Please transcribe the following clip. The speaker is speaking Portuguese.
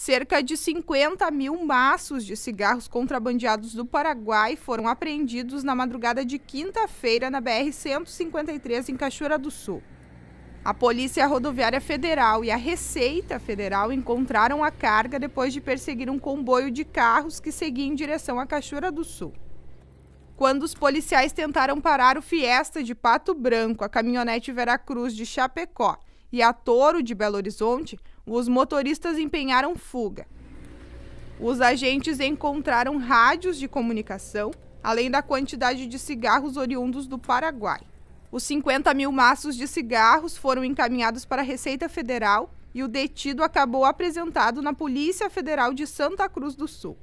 Cerca de 50 mil maços de cigarros contrabandeados do Paraguai foram apreendidos na madrugada de quinta-feira na BR-153, em Cachoeira do Sul. A Polícia Rodoviária Federal e a Receita Federal encontraram a carga depois de perseguir um comboio de carros que seguia em direção à Cachoeira do Sul. Quando os policiais tentaram parar o Fiesta de Pato Branco, a caminhonete Veracruz de Chapecó, e a Toro de Belo Horizonte, os motoristas empenharam fuga. Os agentes encontraram rádios de comunicação, além da quantidade de cigarros oriundos do Paraguai. Os 50 mil maços de cigarros foram encaminhados para a Receita Federal e o detido acabou apresentado na Polícia Federal de Santa Cruz do Sul.